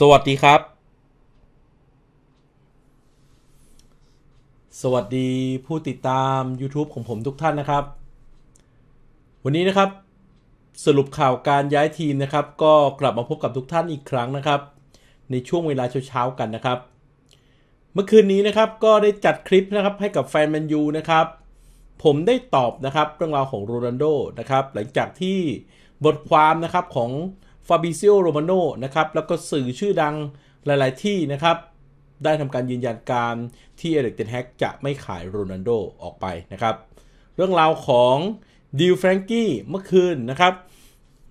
สวัสดีครับ สวัสดีผู้ติดตาม YouTube ของผมทุกท่านนะครับ วันนี้นะครับสรุปข่าวการย้ายทีมนะครับ ก็กลับมาพบกับทุกท่านอีกครั้งนะครับ ในช่วงเวลาเช้าๆกันนะครับ เมื่อคืนนี้นะครับก็ได้จัดคลิปนะครับให้กับแฟนแมนยูนะครับ ผมได้ตอบนะครับเรื่องราวของโรนัลโดนะครับหลังจากที่บทความนะครับของฟาบิเซโอโรมาโนนะครับ แล้วก็สื่อชื่อดังหลายๆ ที่นะครับ ได้ทำการยืนยันการที่เอเล็กเตนแฮกจะไม่ขายโรนัลโดออกไปนะครับ เรื่องราวของดิวแฟรงกี้เมื่อคืนนะครับ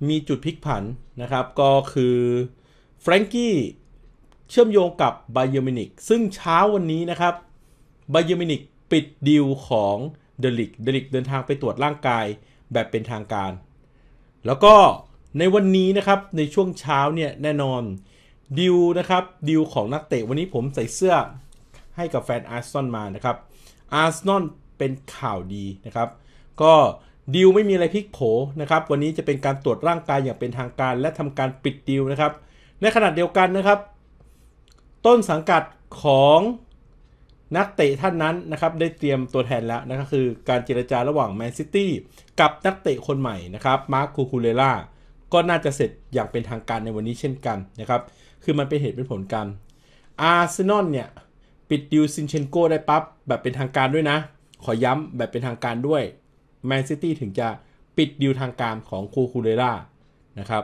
มีจุดพลิกผันนะครับ ก็คือแฟรงกี้เชื่อมโยงกับไบยอมินิกซึ่งเช้าวันนี้นะครับไบยอมินิกปิดดิวของเดลิก เดลิกเดินทางไปตรวจร่างกายแบบเป็นทางการ แล้วก็ในวันนี้นะครับในช่วงเช้าเนี่ยแน่นอนดิวนะครับดิวของนักเตะวันนี้ผมใส่เสื้อให้กับแฟนอาร์ซอนมานะครับอาร์ซอนเป็นข่าวดีนะครับก็ดิวไม่มีอะไรพลิกโผนะครับวันนี้จะเป็นการตรวจร่างกายอย่างเป็นทางการและทำการปิดดิวนะครับในขณะเดียวกันนะครับ ต้นสังกัดของนักเตะท่านนั้นนะครับได้เตรียมตัวแทนแล้วนะค็คือ การเจรจาระหว่างแมนซิตี้กับนักเตะคนใหม่นะครับมาร์คคูคูเลล่าก็น่าจะเสร็จอย่างเป็นทางการในวันนี้เช่นกันนะครับ คือมันเป็นเหตุเป็นผลกัน อาร์เซนอลเนี่ยปิดดิวซินเชนโกได้ปั๊บแบบเป็นทางการด้วยนะ ขอย้ำแบบเป็นทางการด้วย แมนซิตี้ถึงจะปิดดิวทางการของคูคูเรล่านะครับ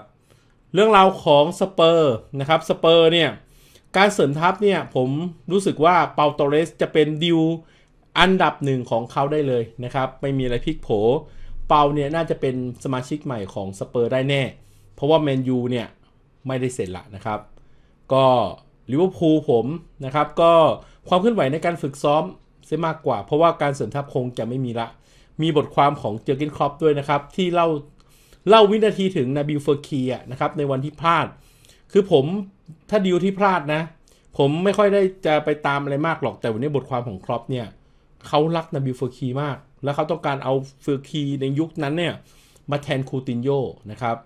เรื่องราวของสเปอร์นะครับสเปอร์เนี่ยการเสริมทัพเนี่ย ผมรู้สึกว่าเปาโตเรสจะเป็นดิวอันดับหนึ่งของเขาได้เลยนะครับไม่มีอะไรพลิกโผเปาเนี่ยน่าจะเป็นสมาชิกใหม่ของสเปอร์ได้แน่ เพราะว่าแมนยูเนี่ยไม่ได้เสร็จละนะครับก็ลิเวอร์พูลผมนะครับก็ความเคลื่อนไหวในการฝึกซ้อมเสียมากกว่า เพราะว่าการเสริมทัพคงจะไม่มีละมีบทความของเจอร์กินครอปด้วยนะครับ ที่เล่าเล่าวินาทีถึงนาบิลเฟอร์คีนะครับในวันที่พลาด คือผมถ้าดิวที่พลาดนะ ผมไม่ค่อยได้จะไปตามอะไรมากหรอกแต่วันนี้บทความของครอปเนี่ยเขารักนาบิลเฟอร์คีมากแล้วเขาต้องการเอาฟร์คีในยุคนั้นเนี่ยมาแทนคูตินโยนะครับ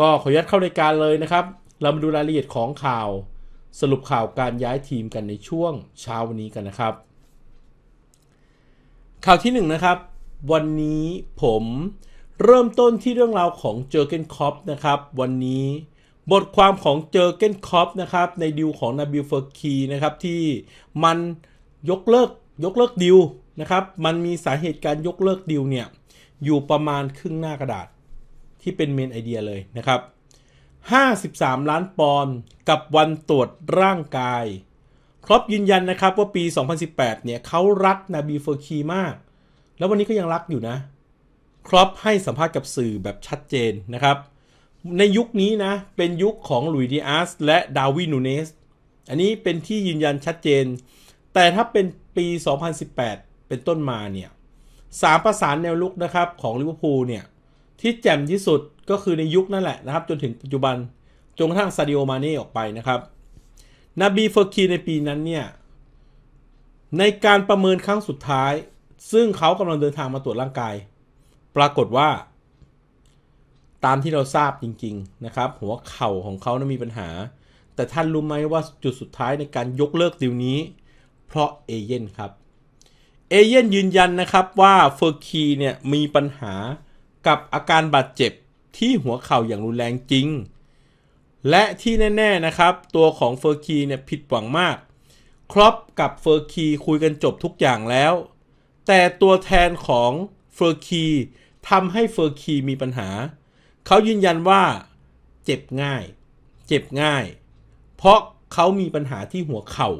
ก็ขอยัดเข้ารายการเลยนะครับ เรามาดูรายละเอียดของข่าวสรุปข่าวการย้ายทีมกันในช่วงเช้าวันนี้กันนะครับ ข่าวที่1นนะครับ วันนี้ผมเริ่มต้นที่เรื่องราวของเจอเกนคอปนะครับวันนี้บทความของเจอเกนคอปนะครับในดิวของนาบิลเฟอร์คีนะครับที่มันยกเลิกยกเลิกดิวนะครับ มันมีสาเหตุการยกเลิกดิวเนี่ย อยู่ประมาณครึ่งหน้ากระดาษ ที่เป็นเมนไอเดียเลยนะครับ 53 ล้านปอนด์กับวันตรวจร่างกาย ครอบยืนยันนะครับว่าปี 2018 เนี่ยเขารักนาบีเฟอร์คีมาก แล้ววันนี้ก็ยังรักอยู่นะ ครอบให้สัมภาษณ์กับสื่อแบบชัดเจนนะครับ ในยุคนี้นะ เป็นยุคของลุยดิอาสและดาวินูเนส อันนี้เป็นที่ยืนยันชัดเจน แต่ถ้าเป็นปี 2018็นต้นมาเนี่ยสามประสานแนวลุกนะครับ ของลิเวอร์พูลเนี่ย ที่แจ่มที่สุดก็คือในยุคนั่นแหละนะครับ จนถึงปัจจุบันจนกระทั่งซาดิโอมาเน่ออกไปนะครับนบีเฟอร์คีในปีนั้นเนี่ย ในการประเมินครั้งสุดท้าย ซึ่งเขากำลังเดินทางมาตรวจร่างกาย ปรากฏว่า ตามที่เราทราบจริงๆนะครับ หัวเข่าของเขานะมีปัญหา แต่ท่านรู้ไหมว่าจุดสุดท้ายในการยกเลิกดีลนี้ เพราะเอเย่นครับเอเย่นยืนยันนะครับว่าเฟอร์คีเนี่ยมีปัญหากับอาการบาดเจ็บที่หัวเข่าอย่างรุนแรงจริงและที่แน่ๆนะครับ ตัวของเฟอร์คีเนี่ยผิดหวังมากครอปกับเฟอร์คีคุยกันจบทุกอย่างแล้วแต่ตัวแทนของเฟอร์คีทำให้เฟอร์คีมีปัญหาเขายืนยันว่าเจ็บง่าย เจ็บง่าย เพราะเขามีปัญหาที่หัวเขา่า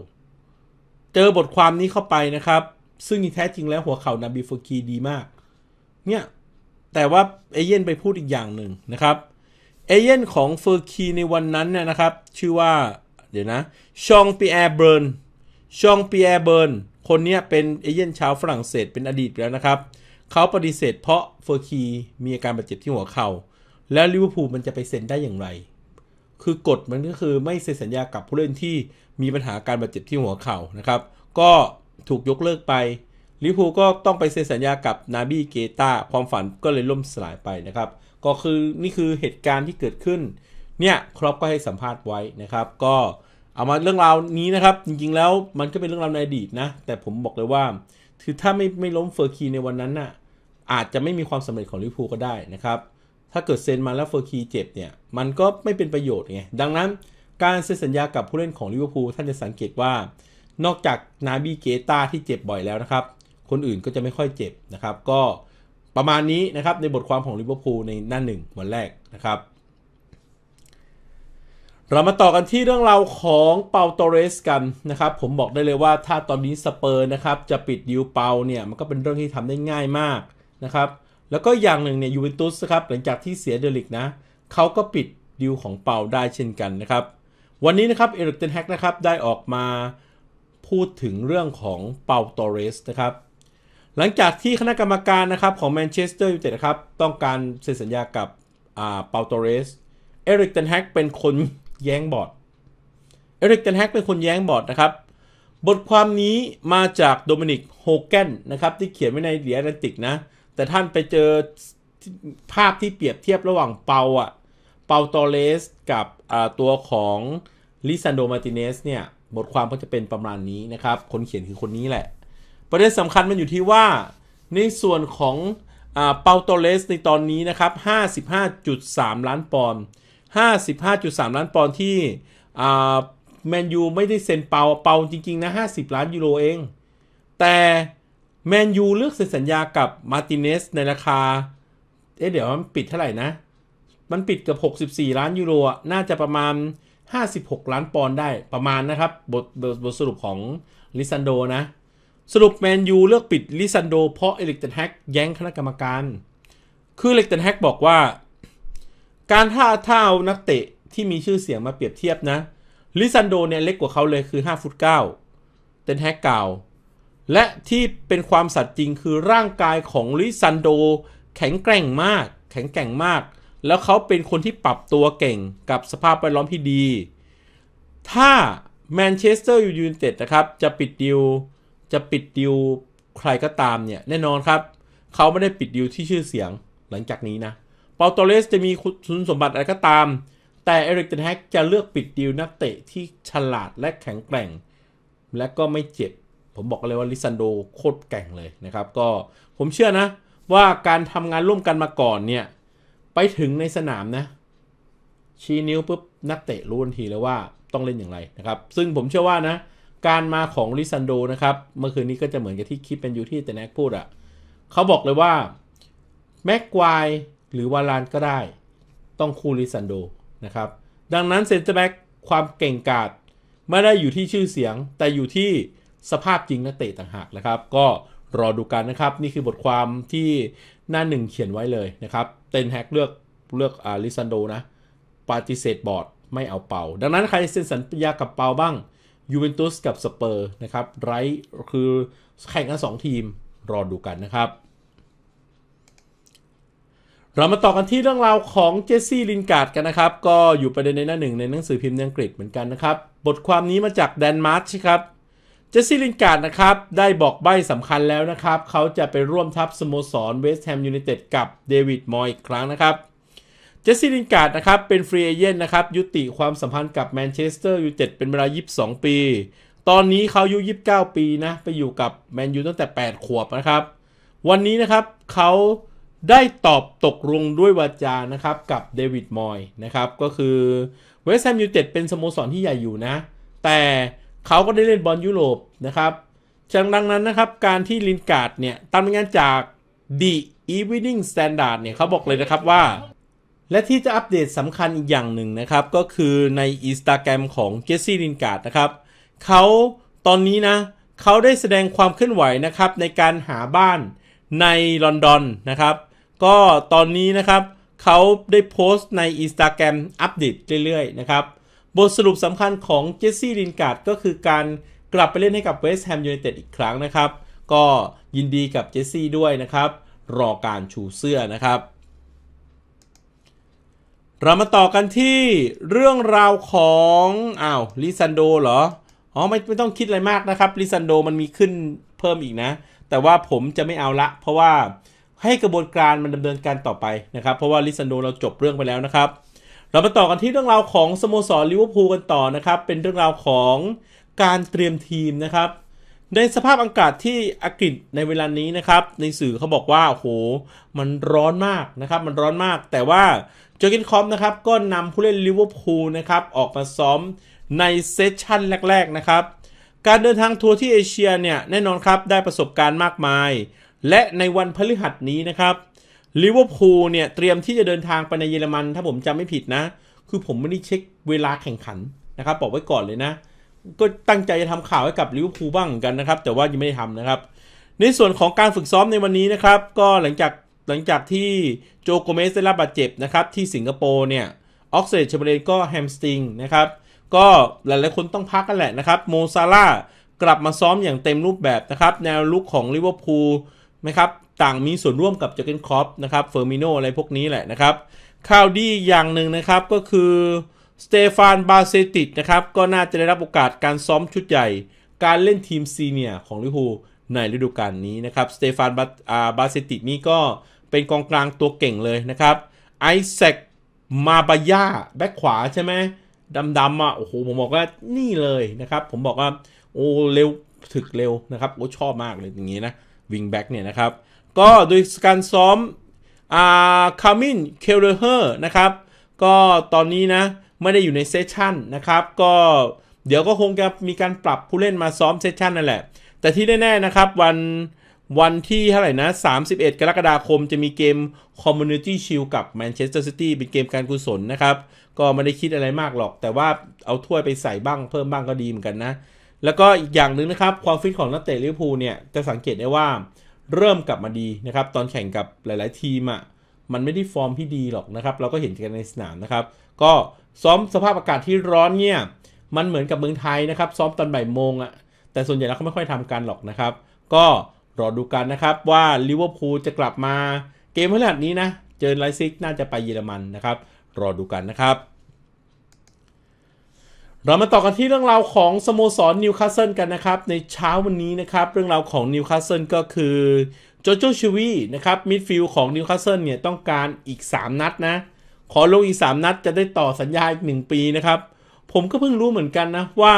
เจอบทความนี้เข้าไปนะครับซึ่งแท้จริงแล้วหัวเข่านาบีฟูกีดีมาก เนี่ย แต่ว่าเอเย่นไปพูดอีกอย่างหนึ่งนะครับ เอเย่นของเฟอร์คีในวันนั้นเนี่ยนะครับชื่อว่า เดี๋ยวนะชองปีแอร์เบิร์นชองปีแอร์เบิร์น คนนี้เป็นเอเย่นชาวฝรั่งเศสเป็นอดีตแล้วนะครับ เขาปฏิเสธเพราะเฟอร์คีมีอาการบาดเจ็บที่หัวเขา่า แล้วลิเวอร์พูลมันจะไปเซ็นได้อย่างไร คือกฎมันก็คือไม่เซ็นสัญญากับผู้เล่นที่มีปัญหาการบาดเจ็บที่หัวเข่านะครับ ก็ถูกยกเลิกไปลิฟพูก็ต้องไปเซ็นสัญญากับ นาบีเกตาความฝันก็เลยล่มสลายไปนะครับก็คือนี่คือเหตุการณ์ที่เกิดขึ้นเนี่ยครอปก็ให้สัมภาษณ์ไว้นะครับ ก็เอามาเรื่องราวนี้นะครับ จริงๆแล้วมันก็เป็นเรื่องราวในอดีตนะแต่ผมบอกเลยว่าถือถ้าไม่ไม่ล้มเฟอร์คีในวันนั้นน่ะอาจจะไม่มีความสำเร็จของลิฟพูก็ได้นะครับ ถ้าเกิดเซ็นมาแล้วเฟอร์คีเจ็บเนี่ยมันก็ไม่เป็นประโยชน์ไงดังนั้นการเซ็นสัญญากับผู้เล่นของลิเวอร์พูลท่านจะสังเกตว่านอกจากนาบีเกตาที่เจ็บบ่อยแล้วนะครับ คนอื่นก็จะไม่ค่อยเจ็บนะครับ ก็ประมาณนี้นะครับในบทความของลิเวอร์พูลในหน้าหนึ่งวันแรกนะครับ เรามาต่อกันที่เรื่องราวของเปาโตเรสกันนะครับ ผมบอกได้เลยว่าถ้าตอนนี้สเปอร์นะครับจะปิดดิวเปาเนี่ยมันก็เป็นเรื่องที่ทำได้ง่ายมากนะครับ แล้วก็อย่างหนึ่งเนี่ยยูเวนตุสครับหลังจากที่เสียเดลิกนะเขาก็ปิดดิวของเปาได้เช่นกันนะครับ วันนี้นะครับเอริกเทนแฮกนะครับได้ออกมาพูดถึงเรื่องของเปาโตเรสนะครับ หลังจากที่คณะกรรมการนะครับของแมนเชสเตอร์ยูไนเต็ดครับ ต้องการเซ็นสัญญากับเปาโตเรสเอริกเทนแฮกเป็นคนแย้งบอร์ดเอริกเทนแฮกเป็นคนแย้งบอร์ดนะครับ บทความนี้มาจากโดมินิกโฮแกนนะครับ ที่เขียนไว้ในเดียร์แอนติกนะ แต่ท่านไปเจอภาพที่เปรียบเทียบระหว่างเปาอะเปาตอเรสกับตัวของลิซันโดมาติเนสเนี่ยบทความก็จะเป็นประมาณนี้นะครับ คนเขียนคือคนนี้แหละ ประเด็นสำคัญมันอยู่ที่ว่าในส่วนของเปาโตเลสในตอนนี้นะครับ 55.3 ล้านปอนด์55.3 ล้านปอนด์ที่แมนยูไม่ได้เซ็นเปาเปาจริงๆ นะ 50 ล้านยูโรเอง แต่ แมนยูเลือกเซ็นสัญญากับ มาติเนสในราคา เอ๊ะเดี๋ยวมันปิดเท่าไหร่นะมันปิดกับ64 ล้านยูโรน่าจะประมาณ56 ล้านปอนด์ได้ประมาณนะครับ บทบทสรุปของลิซันโดนะ สรุปแมนยูเลือกปิดลิซันโดเพราะเอลิกเตนแฮกแย้งคณะกรรมการ คือเอลิกเตนแฮกบอกว่า การท่าเท้านักเตะที่มีชื่อเสียงมาเปรียบเทียบนะลิซันโดเนี่ยเล็กกว่าเขาเลยคือ5ฟุต9เตนแฮกกล่าวและที่เป็นความสัตย์จริงคือร่างกายของลิซันโดแข็งแกร่งมากแข็งแกร่งมากแล้วเขาเป็นคนที่ปรับตัวเก่งกับสภาพแวดล้อมที่ดี ถ้าแมนเชสเตอร์ยูไนเต็ดนะครับ จะปิดดิวจะปิดดิวใครก็ตามเนี่ย แน่นอนครับ เขาไม่ได้ปิดดิวที่ชื่อเสียงหลังจากนี้นะเปาโตเลสจะมีคุณสมบัติอะไรก็ตาม แต่เอริกเทนแฮกจะเลือกปิดดิวนักเตะที่ฉลาดและแข็งแกร่ง และก็ไม่เจ็บ ผมบอกเลยว่าลิซันโดโคตรแก่งเลยนะครับก็ผมเชื่อนะว่าการทำงานร่วมกันมาก่อนเนี่ยไปถึงในสนามนะ ชี้นิ้วปุ๊บนักเตะรู้ทันทีเลยว่าต้องเล่นอย่างไรนะครับ ซึ่งผมเชื่อว่านะการมาของลิซันโดนะครับ เมื่อคืนนี้ก็จะเหมือนกับที่คิดเป็นอยู่ที่แต่แนกพูดอะ่ะเขาบอกเลยว่าแม็กควายหรือวาลานก็ได้ ต้องคู่ลิซันโดนะครับ ดังนั้นเซนเตอร์แบ็กความเก่งกาจไม่ได้อยู่ที่ชื่อเสียง แต่อยู่ที่สภาพจริงนักเตะต่างหากนะครับ ก็รอดูกันนะครับ นี่คือบทความที่หน้าหนึ่งเขียนไว้เลยนะครับเตนแฮกเลือกเลือกอาลิซันโดนะปฏิเสธบอร์ด ไม่เอาเป่า ดังนั้นใครเซ็นสัญญากับเปาบ้างยูเวนตุสกับสเปอร์นะครับ ไรคือแข่งกันสองทีมรอดูกันนะครับ เรามาต่อกันที่เรื่องราวของเจสซี่ลินการ์ดกันนะครับ ก็อยู่ประเด็นในหน้าหนึ่งในหนังสือพิมพ์อังกฤษเหมือนกันนะครับ บทความนี้มาจากแดนมาร์ชครับจสซี่ลินการ์ดนะครับ ได้บอกใบ้สำคัญแล้วนะครับ เขาจะไปร่วมทัพสโมสรเวสต์แฮมยูไนเต็ดกับเดวิด มอยอีกครั้งนะครับเจสซี่ลินการ์ดนะครับเป็นฟรีเอเจนต์นะครับ ยุติความสัมพันธ์กับแมนเชสเตอร์ยูไนเต็ดเป็นเวลา 22 ปี ตอนนี้เขาอายุ 29 ปีนะ ไปอยู่กับ แมนยูตั้งแต่ 8 ขวบนะครับ วันนี้นะครับเขาได้ตอบตกลงด้วยวาจานะครับกับเดวิดมอยนะครับก็คือเวสต์แฮมยูไนเต็ดเป็นสโมสรที่ใหญ่อยู่นะ แต่เขาก็ได้เล่นบอลยุโรปนะครับดังนั้นนะครับ การที่ลินการ์ดเนี่ย ตามงานจาก The Evening Standard เนี่ยเขาบอกเลยนะครับว่า และที่จะอัปเดตสำคัญอีกอย่างหนึ่งนะครับก็คือในอินสตาแกรมของเจสซี่ลินการ์ดนะครับเขาตอนนี้นะเขาได้แสดงความเคลื่อนไหวนะครับในการหาบ้านในลอนดอนนะครับ ก็ตอนนี้นะครับเขาได้โพสต์ในอินสตาแกรมอัปเดตเรื่อยๆนะครับบทสรุปสำคัญของเจสซี่ลินการ์ดก็คือการกลับไปเล่นให้กับเวสต์แฮมยูไนเต็ดอีกครั้งนะครับ ก็ยินดีกับเจสซี่ด้วยนะครับ รอการชูเสื้อนะครับ เรามาต่อกันที่เรื่องราวของอ้าวลิซันโดเหรอ อ๋อไม่ไม่ต้องคิดอะไรมากนะครับลิซันโดมันมีขึ้นเพิ่มอีกนะ แต่ว่าผมจะไม่เอาละเพราะว่าให้กระบวนการมันดำเนินการต่อไปนะครับ เพราะว่าลิซันโดเราจบเรื่องไปแล้วนะครับเรามาต่อกันที่เรื่องราวของสโมสรลิเวอร์พูลกันต่อนะครับ เป็นเรื่องราวของการเตรียมทีมนะครับ ในสภาพอากาศที่อังกฤษในเวลานี้นะครับ ในสื่อเขาบอกว่าโห มันร้อนมากนะครับ มันร้อนมาก แต่ว่าโจกินคอมนะครับ ก็นำผู้เล่นลิเวอร์พูลนะครับออกมาซ้อมในเซสชั่นแรกๆนะครับ การเดินทางทัวร์ที่เอเชียเนี่ย แน่นอนครับ ได้ประสบการณ์มากมาย และในวันพฤหัสนี้นะครับลิเวอร์พูลเนี่ยเตรียมที่จะเดินทางไปในเยอรมันถ้าผมจำไม่ผิดนะ คือผมไม่ได้เช็คเวลาแข่งขันนะครับบอกไว้ก่อนเลยนะ ก็ตั้งใจจะทำข่าวให้กับลิเวอร์พูลบ้างกันนะครับ แต่ว่ายังไม่ได้ทำนะครับ ในส่วนของการฝึกซ้อมในวันนี้นะครับ ก็หลังจากหลังจากที่โจโกเมสได้รับบาดเจ็บนะครับที่สิงคโปร์เนี่ยออกเซดเชเบรนก็แฮมสติงนะครับก็หลายๆ คนต้องพักกันแหละนะครับโมซาร่ากลับมาซ้อมอย่างเต็มรูปแบบนะครับ แนวลุกของลิเวอร์พูลนะครับต่างมีส่วนร่วมกับเจเกนคอปนะครับเฟอร์มิโนอะไรพวกนี้แหละนะครับข่าวดีอย่างหนึ่งนะครับก็คือสเตฟานบาเซติดนะครับ ก็น่าจะได้รับโอกาสการซ้อมชุดใหญ่ การเล่นทีมซีเนียของลิเวอร์พูลในฤดูกาลนี้นะครับสเตฟานบาเซติดนี่ก็เป็นกองกลางตัวเก่งเลยนะครับไอแซคมาบายาแบ็คขวาใช่ไหมดำดำอ่ะโอ้โหผมบอกว่านี่เลยนะครับ ผมบอกว่า โอ้เร็วถึกเร็วนะครับโอ้ชอบมากเลยอย่างนี้นะวิงแบ็กเนี่ยนะครับก็โดยการซ้อมอาคามินเคเลเฮอร์นะครับ ก็ตอนนี้นะไม่ได้อยู่ในเซสชันนะครับ ก็เดี๋ยวก็คงจะมีการปรับผู้เล่นมาซ้อมเซสชันนั่นแหละ แต่ที่แน่ๆนะครับวัน วันที่เท่าไหร่นะ 31 กรกฎาคมจะมีเกม Community Shield กับ Manchester City เป็นเกมการกุศลนะครับ ก็ไม่ได้คิดอะไรมากหรอก แต่ว่าเอาถ้วยไปใส่บ้างเพิ่มบ้างก็ดีเหมือนกันนะแล้วก็อีกอย่างหนึ่งนะครับความฟิตของนักเตะลิเวอร์พูลเนี่ยจะสังเกตได้ว่าเริ่มกลับมาดีนะครับ ตอนแข่งกับหลายๆทีมอะ่ะมันไม่ได้ฟอร์มที่ดีหรอกนะครับ เราก็เห็นกันในสนามนะครับ ก็ซ้อมสภาพอากาศที่ร้อนเนี่ย มันเหมือนกับเมืองไทยนะครับซ้อมตอนบ่ายโมงอะ่ะแต่ส่วนใหญ่แล้วเขาไม่ค่อยทำกันหรอกนะครับ ก็รอดูกันนะครับว่าลิเวอร์พูลจะกลับมาเกมขนหดนี้นะ เจอไลซิกน่าจะไปเยอรมันนะครับ รอดูกันนะครับเรามาต่อกันที่เรื่องราวของ สโมสรนิวคาสเซิลกัน นะครับ ในเช้าวันนี้นะครับเรื่องราวของนิวคาสเซิลก็คือโจโจชิวีนะครับ มิดฟิลด์ของนิวคาสเซิลเนี่ยต้องการอีก 3 นัดนะ ขอลงอีก 3 นัดจะได้ต่อสัญญาอีก 1 ปีนะครับผมก็เพิ่งรู้เหมือนกันนะว่า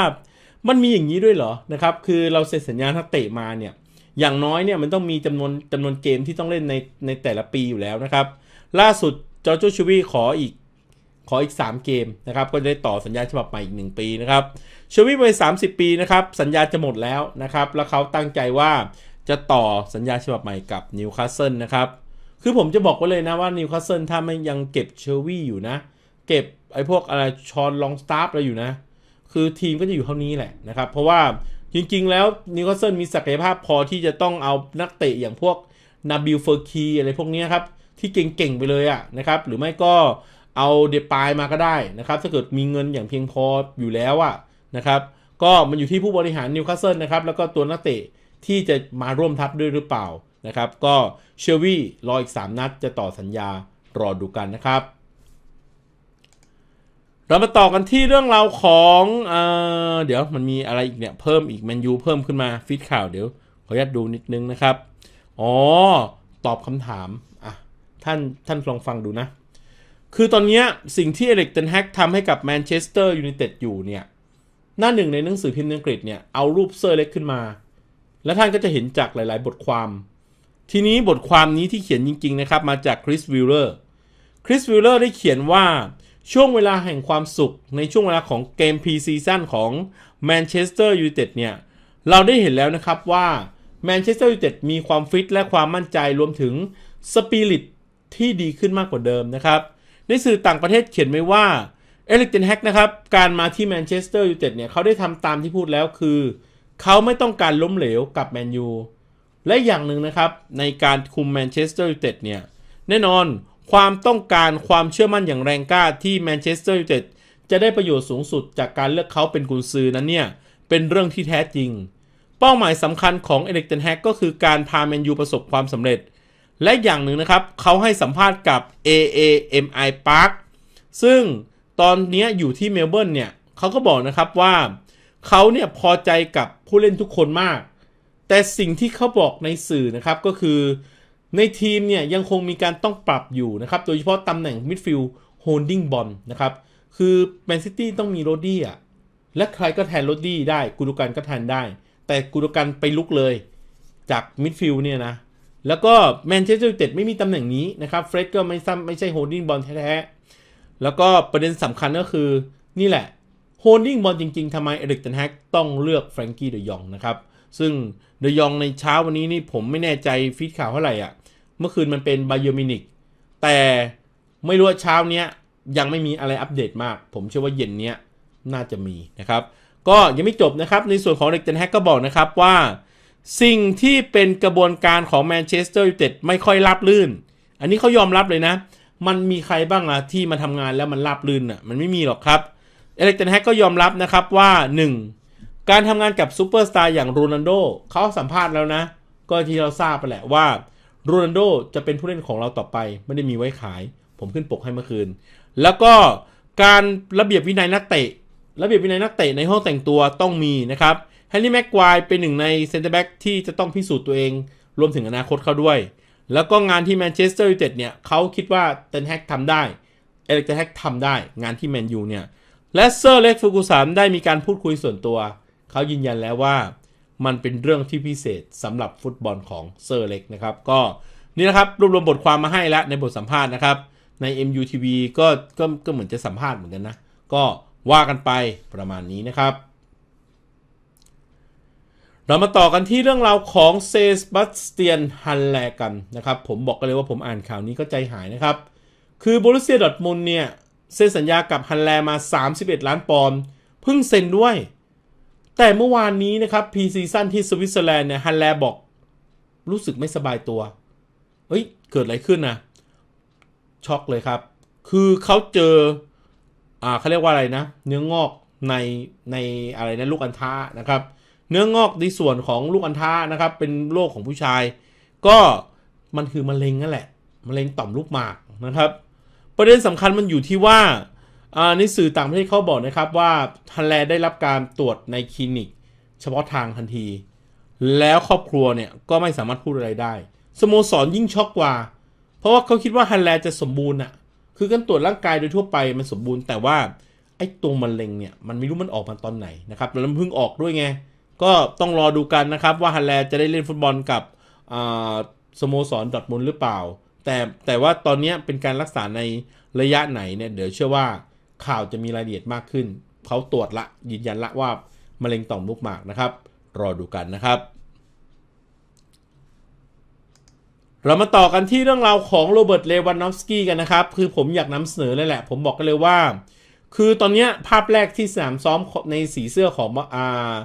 มันมีอย่างนี้ด้วยเหรอนะครับคือเราเซ็นสัญญาทักเตะมาเนี่ยอย่างน้อยเนี่ยมันต้องมีจำนวนจำนวนเกมที่ต้องเล่นในในแต่ละปีอยู่แล้วนะครับ ล่าสุดจอร์จชิวีขออีกขออีก 3 เกมนะครับก็จะได้ต่อสัญญาฉบับใหม่อีก1ปีนะครับเชวี่วัย30 ปีนะครับสัญญาจะหมดแล้วนะครับแล้วเขาตั้งใจว่าจะต่อสัญญาฉบับใหม่กับนิวคาสเซิลนะครับคือผมจะบอกไว้เลยนะว่านิวคาสเซิลถ้ามันยังเก็บเชวี่อยู่นะเก็บไอ้พวกอะไรชอนลองสตาร์ฟอะไรอยู่นะ คือทีมก็จะอยู่เท่านี้แหละนะครับเพราะว่าจริงๆแล้วนิวคาสเซิลมีศักยภาพพอที่จะต้องเอานักเตะอย่างพวกนาบิลเฟอร์คีอะไรพวกนี้ครับที่เก่งๆไปเลยอะนะครับหรือไม่ก็เอาเดปายมาก็ได้นะครับถ้าเกิดมีเงินอย่างเพียงพออยู่แล้วอะนะครับ ก็มันอยู่ที่ผู้บริหารนิวคาสเซิลนะครับ แล้วก็ตัวนักเตะที่จะมาร่วมทัพด้วยหรือเปล่านะครับ ก็เชลวี่รออีก 3 นัดจะต่อสัญญารอดูกันนะครับ เรามาต่อกันที่เรื่องราวของเออเดี๋ยวมันมีอะไรอีกเนี่ย เพิ่มอีกแมนยูเพิ่มขึ้นมาฟีดข่าวเดี๋ยว ขออนุญาตดูนิดนึงนะครับอ๋อตอบคำถามอ่ะท่านท่านลองฟังดูนะคือตอนนี้สิ่งที่เอริกเทนแฮกทำให้กับแมนเชสเตอร์ยูไนเต็ดอยู่เนี่ย หน้าหนึ่งในหนังสือพิมพ์อังกฤษเนี่ย เอารูปเซอร์เล็กขึ้นมา และท่านก็จะเห็นจากหลาย ๆบทความ ทีนี้บทความนี้ที่เขียนจริง ๆ นะครับมาจากคริส วิลเลอร์ คริส วิลเลอร์ได้เขียนว่าช่วงเวลาแห่งความสุขในช่วงเวลาของเกมพีซีซั่นของแมนเชสเตอร์ยูไนเต็ดเนี่ย เราได้เห็นแล้วนะครับว่าแมนเชสเตอร์ยูไนเต็ดมีความฟิตและความมั่นใจรวมถึงสปิริตที่ดีขึ้นมากกว่าเดิมนะครับในสื่อต่างประเทศเขียนไว้ว่าเอลิกเทนแฮกนะครับการมาที่แมนเชสเตอร์ยูไนเต็ดเนี่ยเขาได้ทำตามที่พูดแล้วคือ เขาไม่ต้องการล้มเหลวกับแมนยูและอย่างหนึ่งนะครับในการคุมแมนเชสเตอร์ยูไนเต็ดเนี่ยแน่นอนความต้องการความเชื่อมั่นอย่างแรงกล้าที่แมนเชสเตอร์ยูไนเต็ดจะได้ประโยชน์สูงสุดจากการเลือกเขาเป็นกุนซือนั้นเนี่ย เป็นเรื่องที่แท้จริงเป้าหมายสำคัญของเอเล็กเทนแฮกก็คือการพาแมนยูประสบความสำเร็จและอย่างหนึ่งนะครับเขาให้สัมภาษณ์กับ AAMI Park ซึ่งตอนนี้อยู่ที่เมลเบิร์นเนี่ยเขาก็บอกนะครับว่าเขาเนี่ยพอใจกับผู้เล่นทุกคนมาก แต่สิ่งที่เขาบอกในสื่อนะครับก็คือในทีมเนี่ยยังคงมีการต้องปรับอยู่นะครับ โดยเฉพาะตำแหน่งมิดฟิลด์โฮลดิ้งบอลนะครับ คือแมนซิตี้ต้องมีโรดดี้อะและใครก็แทนโรดดี้ได้กูดูกันก็แทนได้ แต่กูดูกันไปลุกเลย จากมิดฟิลด์เนี่ยนะแล้วก็แมนเชสเตอร์ยูไนเต็ดไม่มีตำแหน่งนี้นะครับเฟรดก็ไม่ซ้ำไม่ใช่โฮลดิ้งบอลแท้ๆ แล้วก็ประเด็นสำคัญก็คือนี่แหละโฮลดิ้งบอลจริงๆทำไมเอริกตันแฮกต้องเลือกแฟรงกี้เดยองนะครับ ซึ่งเดยองในเช้าวันนี้นี่ผมไม่แน่ใจฟีดข่าวเท่าไหร่อ่ะเมื่อคืนมันเป็นไบโอมินิกแต่ไม่รู้ว่าเช้าเนี้ยยังไม่มีอะไรอัปเดตมาก ผมเชื่อว่าเย็นเนี้ยน่าจะมีนะครับ ก็ยังไม่จบนะครับในส่วนของเด็กตันแฮกก็บอกนะครับว่าสิ่งที่เป็นกระบวนการของแมนเชสเตอร์ยูไนเต็ดไม่ค่อยรับลื่น อันนี้เขายอมรับเลยนะ มันมีใครบ้างล่ะที่มาทำงานแล้วมันรับลื่นอ่ะมันไม่มีหรอกครับเอเล็กเตนแฮกก็ยอมรับนะครับว่า 1. การทำงานกับซูเปอร์สตาร์อย่างโรนัลโดเขาสัมภาษณ์แล้วนะ ก็ที่เราทราบไปแหละว่าโรนัลโดจะเป็นผู้เล่นของเราต่อไป ไม่ได้มีไว้ขาย ผมขึ้นปกให้เมื่อคืน แล้วก็การระเบียบวินัยนักเตะระเบียบวินัยนักเตะในห้องแต่งตัวต้องมีนะครับแฮร์รี่แม็กควายเป็นหนึ่งในเซนเตอร์แบ็กที่จะต้องพิสูจน์ตัวเอง รวมถึงอนาคตเขาด้วย แล้วก็งานที่แมนเชสเตอร์ยูไนเต็ดเนี่ยเขาคิดว่าเตนแฮกทำได้เอเล็กเตนแฮกทำได้ งานที่แมนยูเนี่ยและเซอร์เล็กฟูกุสันได้มีการพูดคุยส่วนตัว เขายืนยันแล้วว่ามันเป็นเรื่องที่พิเศษสำหรับฟุตบอลของเซอร์เล็กนะครับก็นี่นะครับรวบรวมบทความมาให้แล้วในบทสัมภาษณ์นะครับ ใน MUTV ก็ก็ก็เหมือนจะสัมภาษณ์เหมือนกันนะ ก็ว่ากันไปประมาณนี้นะครับเรามาต่อกันที่เรื่องราวของเซสบตสเตียนฮันแลกันนะครับผมบอกกันเลยว่าผมอ่านข่าวนี้ก็ใจหายนะครับ คือบรุเซียดอทมุลเนี่ยเซ็นสัญญากับฮันแลมา 31 ล้านปอนด์เพิ่งเซ็นด้วย แต่เมื่อวานนี้นะครับ พีซีซั่นที่สวิตเซอร์แลนด์เนี่ยฮันแลบอก รู้สึกไม่สบายตัว เฮ้ย เกิดอะไรขึ้นนะ ช็อกเลยครับ คือเขาเจออ่าเขาเรียกว่าอะไรนะ เนื้องอกในในอะไรนะลูกอัณฑะนะครับเนื้องอกในส่วนของลูกอัณฑะนะครับ เป็นโรคของผู้ชาย ก็มันคือมะเร็งนั่นแหละมะเร็งต่อมลูกหมากนะครับ ประเด็นสำคัญมันอยู่ที่ว่า ในสื่อต่างประเทศเขาบอกนะครับว่าทันแลได้รับการตรวจในคลินิก เฉพาะทางทันที แล้วครอบครัวเนี่ย ก็ไม่สามารถพูดอะไรได้สโมสรยิ่งช็อกกว่า เพราะว่าเขาคิดว่าฮันแลจะสมบูรณ์อะคือการตรวจร่างกายโดยทั่วไปมันสมบูรณ์ แต่ว่าไอ้ตัวมะเร็งเนี่ยมันไม่รู้มันออกมาตอนไหนนะครับแล้วมันเพิ่งออกด้วยไงก็ต้องรอดูกันนะครับว่าฮันแลจะได้เล่นฟุตบอลกับสโมสรดอทมุลหรือเปล่าแต่แต่ว่าตอนนี้เป็นการรักษาในระยะไหนเนี่ยเดี๋ยวเชื่อว่าข่าวจะมีรายละเอียดมากขึ้นเขาตรวจละยืนยันละว่ามะเร็งต่อมลูกหมากนะครับ รอดูกันนะครับเรามาต่อกันที่เรื่องราวของโรเบิร์ต เลวานอฟสกี้กันนะครับคือผมอยากนำเสนอเลยแหละ ผมบอกกันเลยว่า คือตอนนี้ภาพแรกที่สนามซ้อมในสีเสื้อของอา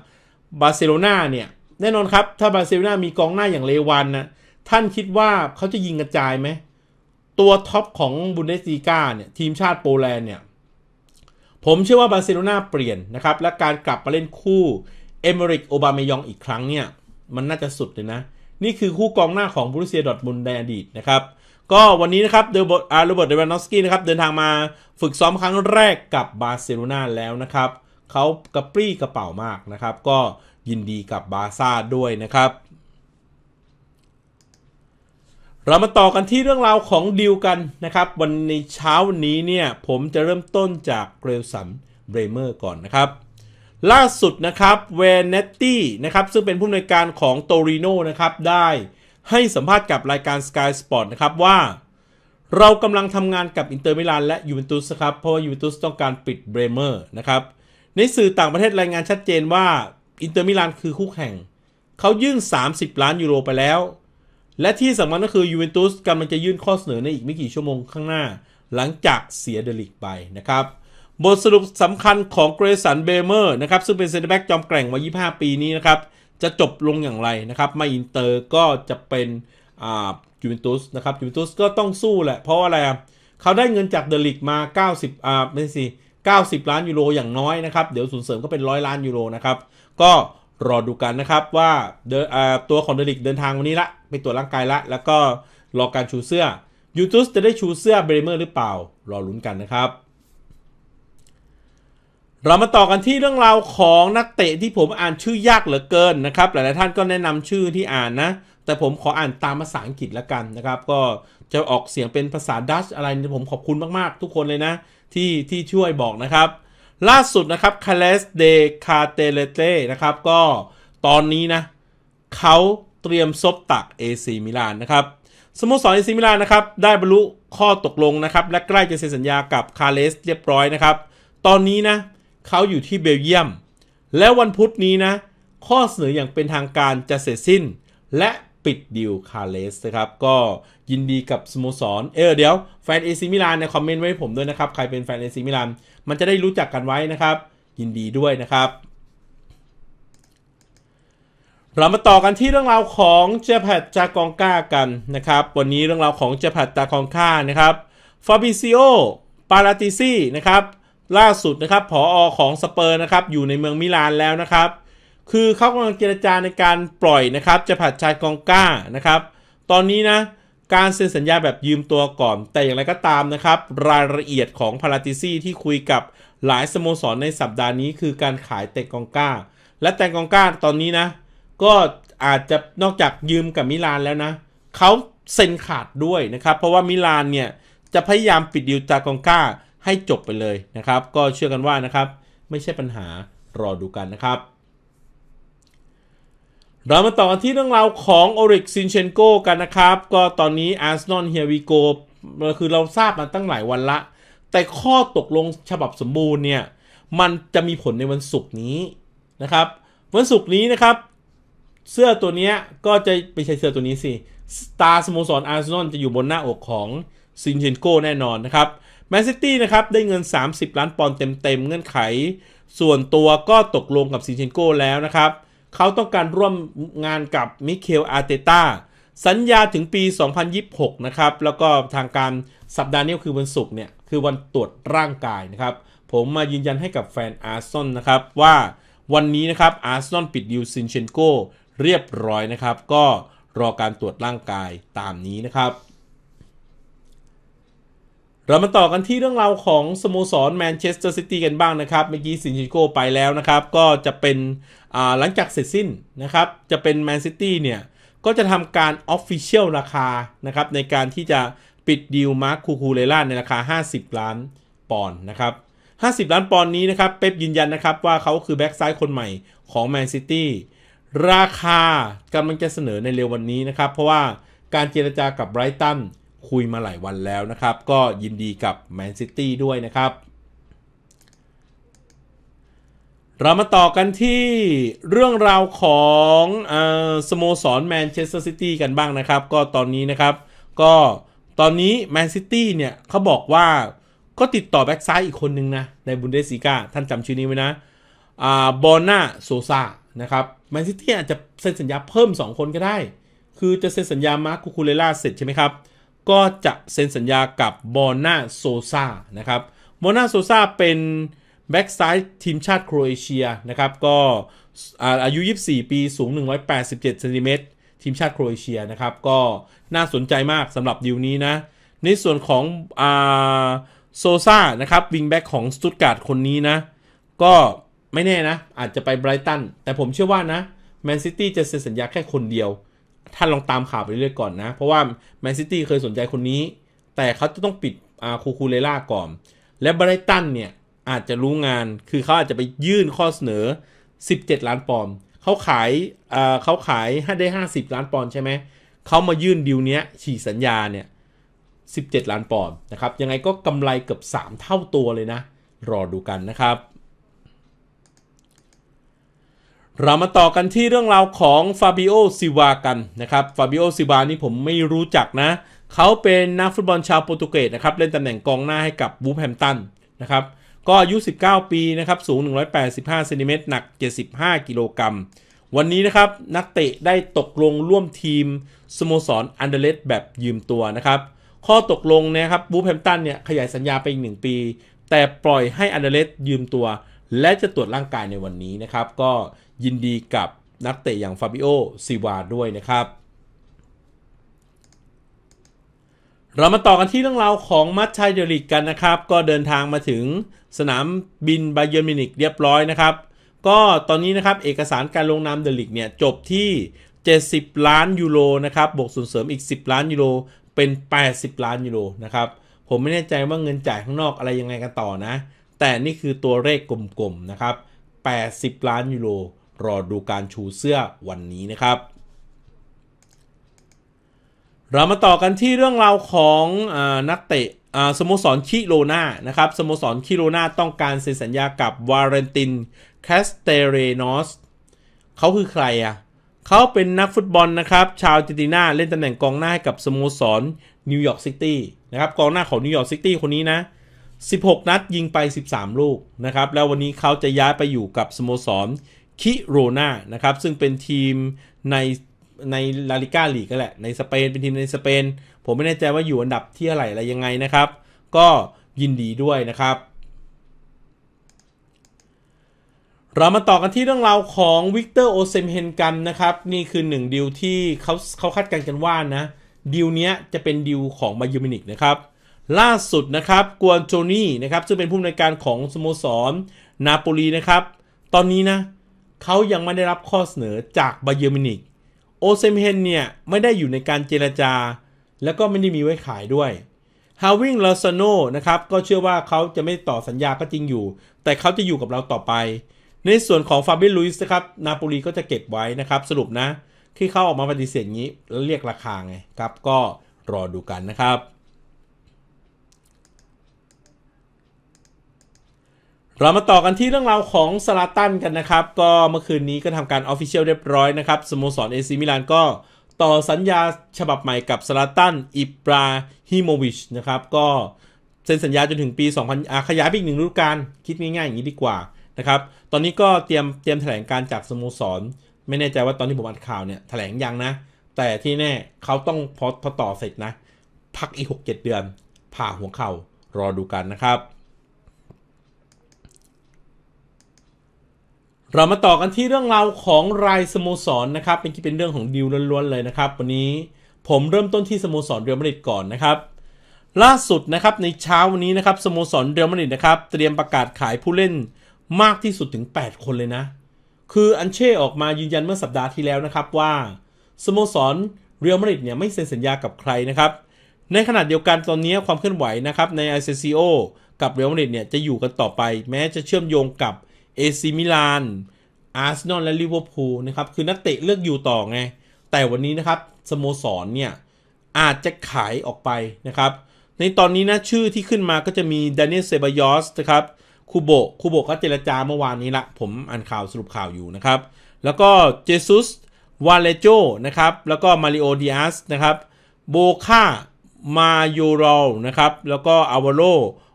บาร์เซโลนาเนี่ย แน่นอนครับถ้าบาร์เซโลนามีกองหน้าอย่างเลวันนะท่านคิดว่าเขาจะยิงกระจายไหม ตัวท็อปของบุนเดสลีกาเนี่ย ทีมชาติโปแลนด์เนี่ยผมเชื่อว่าบาร์เซโลนาเปลี่ยนนะครับ และการกลับมาเล่นคู่เอเมริกโอบาเมยองอีกครั้งเนี่ย มันน่าจะสุดเลยนะ นี่คือคู่กองหน้าของบรูเซียดอทมุนในอดีตนะครับ ก็วันนี้นะครับเดอร์บอาร์โรเบิร์ตเดวานอสกี้นะครับเดินทางมาฝึกซ้อมครั้งแรกกับบาร์เซโลนาแล้วนะครับเขากระปรี้กระเป๋ามากนะครับก็ยินดีกับบาซ่าด้วยนะครับ เรามาต่อกันที่เรื่องราวของดิวกันนะครับ วันในเช้าวันนี้เนี่ยผมจะเริ่มต้นจากเกรลสันเบรเมอร์ก่อนนะครับ ล่าสุดนะครับเวนเนตตี้นะครับ ซึ่งเป็นผู้อำนวยการของโตริโนนะครับได้ให้สัมภาษณ์กับรายการ Sky Sport นะครับว่า เรากำลังทำงานกับอินเตอร์มิลานและยูเวนตุสครับเพราะว่ายูเวนตุสต้องการปิดเบรเมอร์นะครับในสื่อต่างประเทศรายงานชัดเจนว่า อินเตอร์มิลานคือคู่แข่ง เขายื่น 30 ล้านยูโรไปแล้ว และที่สำคัญก็คือยูเวนตุสกำลังจะยื่นข้อเสนอในอีกไม่กี่ชั่วโมงข้างหน้า หลังจากเสียเดลิกไปนะครับ บทสรุปสำคัญของเกรสันเบเมอร์นะครับซึ่งเป็นเซนเตอร์แบ็กจอมแกร่งวัย25 ปีนี้นะครับ จะจบลงอย่างไรนะครับมาอินเตอร์ก็จะเป็นยูเวนตุสนะครับยูเวนตุสก็ต้องสู้แหละเพราะอะไรเขาได้เงินจากเดลิกมา 90 อ่าไม่สิ90 ล้านยูโรอย่างน้อยนะครับเดี๋ยวสูญเสริมก็เป็นร้อยล้านยูโรนะครับก็รอดูกันนะครับว่าเดตัวของเดลิกเดินทางวันนี้ละไปตรวจร่างกายละแล้วก็รอการชูเสื้อยูทูสจะได้ชูเสื้อเบรเมอร์หรือเปล่ารอลุ้นกันนะครับ เรามาต่อกันที่เรื่องราวของนักเตะที่ผมอ่านชื่อยากเหลือเกินนะครับ หลาย ๆ ท่านก็แนะนำชื่อที่อ่านนะ แต่ผมขออ่านตามภาษาอังกฤษละกันนะครับ ก็จะออกเสียงเป็นภาษาดัชอะไร ผมขอบคุณมาก ๆ ทุกคนเลยนะที่ที่ช่วยบอกนะครับ ล่าสุดนะครับคาเลสเดคาเตเลเตนะครับก็ตอนนี้นะเขาเตรียมซบตัก AC มิลานนะครับสโมสรเอซีมิลานนะครับ ได้บรรลุข้อตกลงนะครับ และใกล้จะเซ็นสัญญากับคาเลสเรียบร้อยนะครับ ตอนนี้นะเขาอยู่ที่เบลเยียม และวันพุธนี้นะ ข้อเสนออย่างเป็นทางการจะเสร็จสิ้น และปิดดิวคาเลสนะครับ ก็ยินดีกับสโมสร เออเดี๋ยวแฟนเอซิมิลานในคอมเมนต์ไว้ผมด้วยนะครับ ใครเป็นแฟนเอซิมิลาน มันจะได้รู้จักกันไว้นะครับ ยินดีด้วยนะครับ เรามาต่อกันที่เรื่องราวของเจแพดจากองก้ากันนะครับ วันนี้เรื่องราวของเจแพดจากองก้านะครับฟาบิซิโอ ปาราติซีนะครับ ล่าสุดนะครับผออของสเปอร์นะครับ อยู่ในเมืองมิลานแล้วนะครับ คือเขากำลังเจรจาในการปล่อยนะครับ เจแปดชายกองก้านะครับ ตอนนี้นะการเซ็นสัญญาแบบยืมตัวก่อนแต่อย่างไรก็ตามนะครับ รายละเอียดของพาราติซี่ที่คุยกับหลายสโมสรในสัปดาห์นี้คือการขายเตกองก้า และแตกองก้าตอนนี้นะ ก็อาจจะนอกจากยืมกับมิลานแล้วนะ เขาเซ็นขาดด้วยนะครับ เพราะว่ามิลานเนี่ย จะพยายามปิดดิวตากองก้าให้จบไปเลยนะครับ ก็เชื่อกันว่านะครับไม่ใช่ปัญหารอดูกันนะครับเรามาต่อกันที่เรื่องราวของโอริกซินเชนโกกันนะครับ ก็ตอนนี้อาร์เซนอลเฮียวิโกคือเราทราบมาตั้งหลายวันละ แต่ข้อตกลงฉบับสมบูรณ์เนี่ย มันจะมีผลในวันศุกร์นี้นะครับ วันศุกร์นี้นะครับ เสื้อตัวนี้ก็จะไปใช้เสื้อตัวนี้สิ สตาร์สโมสรอาร์เซนอลจะอยู่บนหน้าอกของซินเชนโกแน่นอนนะครับแมนซิตี้นะครับ ได้เงิน 30 ล้านปอนด์เต็มๆเงื่อนไขส่วนตัวก็ตกลงกับซินเชนโกแล้วนะครับเขาต้องการร่วมงานกับมิเคลอาร์เตต้าสัญญาถึงปี 2026 นะครับ แล้วก็ทางการสัปดาห์นี้คือวันศุกร์เนี่ยคือวันตรวจร่างกายนะครับ ผมมายืนยันให้กับแฟนอาร์ซอนนะครับว่าวันนี้นะครับอาร์ซอนปิดดิวซินเชนโกเรียบร้อยนะครับ ก็รอการตรวจร่างกายตามนี้นะครับ เรามาต่อกันที่เรื่องราวของ สโมสรแมนเชสเตอร์ซิตี้กันบ้างนะครับเมื่อกี้ซินเชนโกไปแล้วนะครับก็จะเป็นหลังจากเสร็จสิ้นนะครับจะเป็นแมนซิตี้เนี่ยก็จะทำการออฟฟิเชียลราคานะครับในการที่จะปิดดีลมาร์คคูคูเลล่าในราคา 50 ล้านปอนด์นะครับ 50 ล้านปอนด์นี้นะครับเป๊ปยืนยันนะครับ ว่าเขาคือแบ็กซ้ายคนใหม่ของแมนซิตี้ราคากำลังจะเสนอในเร็ววันนี้นะครับ เพราะว่าการเจรจากับไบรตันคุยมาหลายวันแล้วนะครับ ก็ยินดีกับแมนซิตี้ด้วยนะครับเรามาต่อกันที่เรื่องราวของอสโมสรแมนเชสเตอร์ซิตี้กันบ้างนะครับ ก็ตอนนี้นะครับก็ตอนนี้แมนซิตี้เนี่ยเขาบอกว่าก็ติดต่อแบ็กซ้ายอีกคนนึงนะ ในบุนเดสิก้าท่านจำชื่อนี้ไว้นะบอนาโซซานะครับแมนซิตี้อาจจะเซ็นสัญญาเพิ่ม 2 คนก็ได้ คือจะเซ็นสัญญามาร์คคูคูเลล่าเสร็จใช่ไหมครับ ก็จะเซ็นสัญญากับบอนาโซซานะครับบอนาโซซาเป็นแบ็กซ้ายทีมชาติโครเอเชียนะครับ ก็อายุ 24 ปีสูง 187เซนติเมตรทีมชาติโครเอเชียนะครับ ก็น่าสนใจมากสำหรับดิวนี้นะ ในส่วนของโซซ่านะครับวิงแบ็กของสตุตการ์ดคนนี้นะ ก็ไม่แน่นะ อาจจะไปไบรตันแต่ผมเชื่อว่านะแมนซิตี้จะเซ็นสัญญาแค่คนเดียว ท่านลองตามข่าวไปเรื่อยก่อนนะ เพราะว่าแมนซิตี้เคยสนใจคนนี้ แต่เขาจะต้องปิดอาคูคูเลล่าก่อนและไบรตันเนี่ยอาจจะรู้งาน คือเขาอาจจะไปยื่นข้อเสนอ 17 ล้านปอนด์เขาขายเขาขายให้ได้ 50 ล้านปอนด์ใช่ไหม เขามายื่นดีลเนี้ยฉีกสัญญา เนี่ย 17 ล้านปอนด์นะครับ ยังไงก็กำไร เกือบ 3 เท่าตัวเลยนะ รอดูกันนะครับ เรามาต่อกันที่เรื่องราวของ ฟาบิโอซิวา กันนะครับ ฟาบิโอซิวานี่ผมไม่รู้จักนะ เขาเป็นนักฟุตบอลชาวโปรตุเกสนะครับ เล่นตำแหน่งกองหน้าให้กับบูแฮมตันนะครับก็อายุ 19 ปี นะครับ สูง 185เซนิเมตรหนัก 75 กิโลกรัมวันนี้นะครับนักเตะได้ตกลงร่วมทีม สโมสร อันเดเลตแบบยืมตัวนะครับ ข้อตกลงนะครับบูแพมตันเนี่ย ขยายสัญญาไปอีก1ปี แต่ปล่อยให้อันเดเลตยืมตัว และจะตรวจร่างกายในวันนี้นะครับ ก็ยินดีกับนักเตะอย่างฟาบิโอซิวาด้วยนะครับเรามาต่อกันที่เรื่องราวของมัตชัยเดลิกกันนะครับ ก็เดินทางมาถึงสนามบินไบเยอร์มินิกเรียบร้อยนะครับ ก็ตอนนี้นะครับเอกสารการลงนามเดลิกเนี่ยจบที่ 70 ล้านยูโรนะครับบวกส่วนเสริมอีก 10 ล้านยูโร เป็น 80 ล้านยูโร นะครับผมไม่แน่ใจว่าเงินจ่ายข้างนอกอะไรยังไงกันต่อนะ แต่นี่คือตัวเลขกลมๆ นะครับ 80 ล้านยูโร รอดูการชูเสื้อวันนี้นะครับเรามาต่อกันที่เรื่องราวของอนักเตะสโมสรคิโรนานะครับ สโมสรคิโรนาต้องการเซ็นสัญญากับวาเรนตินแคสเตเรนอสเขาคือใครอ่ะ เขาเป็นนักฟุตบอลนะครับ ชาวจิตินาเล่นตำแหน่งกองหน้าให้กับสโมสรนิวยอร์กซิตี้นะครับกองหน้าของนิวยอร์กซิตี้คนนี้นะ 16 นัดยิงไป 13 ลูกนะครับ แล้ววันนี้เขาจะย้ายไปอยู่กับสโมสรคิโรนานะครับ ซึ่งเป็นทีมในในลาลิก้าลีกก็แหละ ในสเปนเป็นทีม ใน สเปนผมไม่แน่ใจว่าอยู่อันดับที่อะไรอะไรยังไงนะครับ ก็ยินดีด้วยนะครับ เรามาต่อกันที่เรื่องราวของวิกเตอร์โอเซมเฮนกันนะครับ นี่คือหนึ่งดิวที่เขาเขาคาดการณ์กันว่านะ ดิวเนี้ยจะเป็นดิวของบายูมินิกนะครับ ล่าสุดนะครับ กวนโจนี่นะครับ ซึ่งเป็นผู้อำนวยการของสโมสรนาโปลีนะครับ ตอนนี้นะเขายังไม่ได้รับข้อเสนอจากบาเยอร์มินิกโอเซมเฮนเนี่ยไม่ได้อยู่ในการเจรจา แล้วก็ไม่ได้มีไว้ขายด้วย ฮาวิงลาซาโนนะครับก็เชื่อว่าเขาจะไม่ต่อสัญญาก็จริงอยู่ แต่เขาจะอยู่กับเราต่อไป ในส่วนของฟาบิลุยส์นะครับนาโปลีก็จะเก็บไว้นะครับ สรุปนะที่เขาออกมาปฏิเสธงี้แล้วเรียกราคาไงครับ ก็รอดูกันนะครับเรามาต่อกันที่เรื่องราวของซาลาตันกันนะครับ ก็เมื่อคืนนี้ก็ทำการออฟฟิเชียลเรียบร้อยนะครับสโมสรเอซิมิลานก็ ต่อสัญญาฉบับใหม่กับซาลาตันอิบราฮิโมวิชนะครับ ก็เซ็นสัญญาจนถึงปี 2000อาขยายไปอีกหนึ่งฤดูกาลคิดง่ายๆอย่างนี้ดีกว่านะครับตอนนี้ก็เตรียมเตรียมแถลงการจากสโมสรไม่แน่ใจว่าตอนที่ผมอัดข่าวเนี่ยแถลงยังนะ แต่ที่แน่เขาต้องพอพอต่อเสร็จนะพักอีก 6-7 เดือน ผ่าหัวเข่ารอดูกันนะครับเรามาต่อกันที่เรื่องราวของรายสโมสรนะครับเป็นที่เป็นเรื่องของดิวล้วนๆเลยนะครับ วันนี้ผมเริ่มต้นที่สโมสรเรียลมาดริดก่อนนะครับ ล่าสุดนะครับในเช้าวันนี้นะครับสโมสรเรียลมาดริดนะครับเตรียมประกาศขายผู้เล่น มากที่สุดถึง 8 คนเลยนะ คืออันเช่ออกมายืนยันเมื่อสัปดาห์ที่แล้วนะครับว่าสโมสรเรียลมาดริดเนี่ยไม่เซ็นสัญญากับใครนะครับในขณะเดียวกันตอนนี้ความเคลื่อนไหวนะครับในไอซีซีโอกับเรียลมาดริดเนี่ยจะอยู่กันต่อไป แม้จะเชื่อมโยงกับเอซีมิลานอาร์เซนอลและลิเวอร์พูลนะครับ คือนักเตะเลือกอยู่ต่อไง แต่วันนี้นะครับ สโมสรเนี่ย อาจจะขายออกไปนะครับ ในตอนนี้นะ ชื่อที่ขึ้นมาก็จะมีดานิเอลเซบายอสนะครับคูโบคูโบก็เจรจาเมื่อวานนี้ละผมอ่านข่าวสรุปข่าวอยู่นะครับ แล้วก็เจสุสวาเลโจนะครับ แล้วก็มาริโอดิอัสนะครับโบคามาโยรอลนะครับ แล้วก็อาวาโร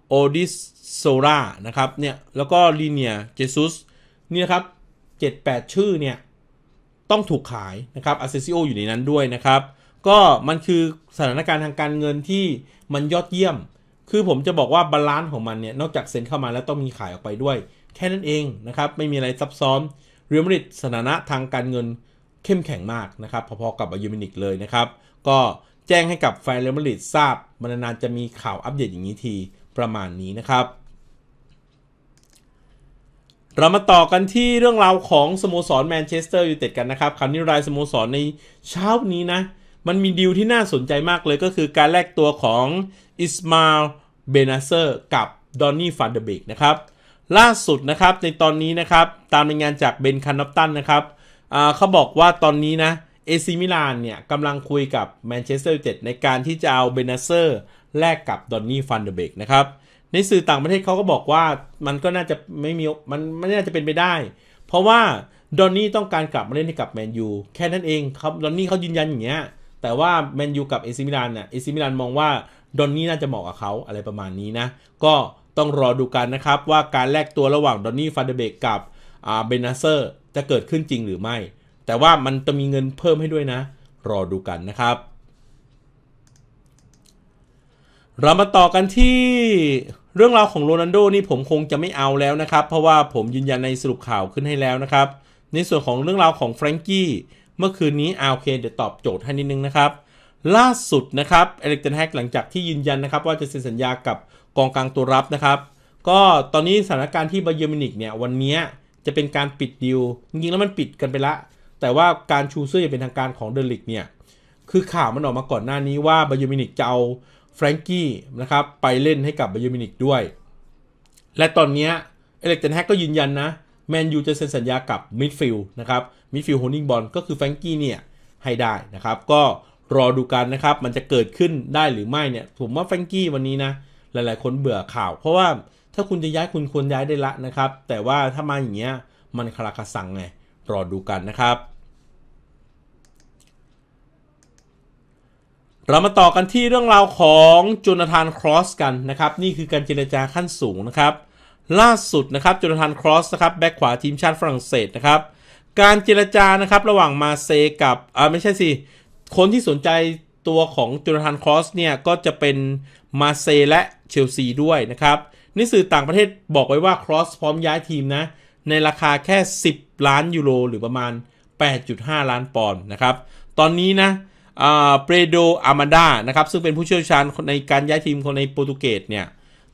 โอดิสโซรานะครับ เนี่ย แล้วก็ลีเนียเจซุสนี่นะครับ 78 ชื่อ เนี่ย ต้องถูกขายนะครับอาเซซิโออยู่ในนั้นด้วยนะครับ ก็มันคือสถานการณ์ทางการเงินที่มันยอดเยี่ยม คือผมจะบอกว่าบาลานซ์ของมันเนี่ย นอกจากเซ็นเข้ามาแล้วต้องมีขายออกไปด้วย แค่นั้นเองนะครับ ไม่มีอะไรซับซ้อน เรียมริดสถานะทางการเงินเข้มแข็งมากนะครับ พอๆกับบายูมินิกเลยนะครับ ก็แจ้งให้กับแฟนเรียมริดทราบมันนานจะมีข่าวอัปเดตอย่างนี้ทีประมาณนี้นะครับเรามาต่อกันที่เรื่องราวของสโมสรแมนเชสเตอร์ยูไนเต็ดกันนะครับคราวนี้รายสโมสรในเช้านี้นะ มันมีดีลที่น่าสนใจมากเลยก็คือการแลกตัวของอิสมาลเบนาเซอร์กับดอนนี่ฟันเดเบกนะครับล่าสุดนะครับในตอนนี้นะครับตามรายงานจากเบนคันนอปตันนะครับเขาบอกว่าตอนนี้นะเอซิมิลานเนี่ยกำลังคุยกับแมนเชสเตอร์ยูไนเต็ด ในการที่จะเอาเบนาเซอร์แลกกับดอนนี่ฟันเดเบกนะครับในสื่อต่างประเทศเขาก็บอกว่ามันก็น่าจะไม่มีมันไม่น่าจะเป็นไปได้ เพราะว่า ดอนนี่ต้องการกลับมาเล่นให้กับแมนยูแค่นั้นเองครับดอนนี่เขายืนยันอย่างเงี้ยแต่ว่าแมนยูกับเอซิมิลานน่ะเอซิมิลานมองว่า ดอนนี่น่าจะเหมาะกับเขาอะไรประมาณนี้นะ ก็ต้องรอดูกันนะครับ ว่าการแลกตัวระหว่าง ดอนนี่ฟาเดเบกกับเบนัสเซอร์จะเกิดขึ้นจริงหรือไม่ แต่ว่ามันจะมีเงินเพิ่มให้ด้วยนะ รอดูกันนะครับเรามาต่อกันที่เรื่องราวของโรนันโดนี่ผมคงจะไม่เอาแล้วนะครับ เพราะว่าผมยืนยันในสรุปข่าวขึ้นให้แล้วนะครับ ในส่วนของเรื่องราวของแฟรงกี้เมื่อคืนนี้เอาเค เดี๋ยวตอบโจทย์ให้นิดนึงนะครับล่าสุดนะครับเอลิกเทนแฮกหลังจากที่ยืนยันนะครับว่าจะเซ็นสัญญากับกองกลางตัวรับนะครับ ก็ตอนนี้สถานการณ์ที่บาเยอร์มินิกเนี่ยวันนี้จะเป็นการปิดดิวจริงๆแล้วมันปิดกันไปละ แต่ว่าการชูเสื้ออย่างเป็นทางการของเดลิกเนี่ยคือข่าวมันออกมาก่อนหน้านี้ว่าบาเยอร์มินิกจะเอาแฟรงกี้นะครับ ไปเล่นให้กับบบเยอร์มินิกด้วย และตอนนี้เอเล็กเตนแฮกก็ยืนยันนะ แมนยูจะเซ็นสัญญากับมิดฟิลด์นะครับมิดฟิลด์โฮนิงบอลก็คือแฟรงกี้เนี่ยให้ได้นะครับ ก็รอดูกันนะครับ มันจะเกิดขึ้นได้หรือไม่เนี่ยผมว่าแฟรงกี้วันนี้นะ หลายๆคนเบื่อข่าว เพราะว่าถ้าคุณจะย้ายคุณควรย้ายได้ละนะครับ แต่ว่าถ้ามาอย่างเงี้ยมันคลาคาสังไงรอดูกันนะครับเรามาต่อกันที่เรื่องราวของจนทานครอสกันนะครับ นี่คือการเจรจาขั้นสูงนะครับ ล่าสุดนะครับจนทานครอสนะครับแบ็คขวาทีมชาติฝรั่งเศสนะครับ การเจรจานะครับระหว่างมาเซกับอ่าไม่ใช่สิ คนที่สนใจตัวของจนทานครอสเนี่ยก็จะเป็นมาเซและเชลซีด้วยนะครับี่สื่อต่างประเทศบอกไว้ว่าครอสพร้อมย้ายทีมนะ ในราคาแค่ 10 ล้านยูโรหรือประมาณ 8.5 ล้านปอนด์นะครับ ตอนนี้นะเปโด อามาดา นะครับ ซึ่งเป็นผู้เชี่ยวชาญในการย้ายทีมคนในโปรตุเกสเนี่ย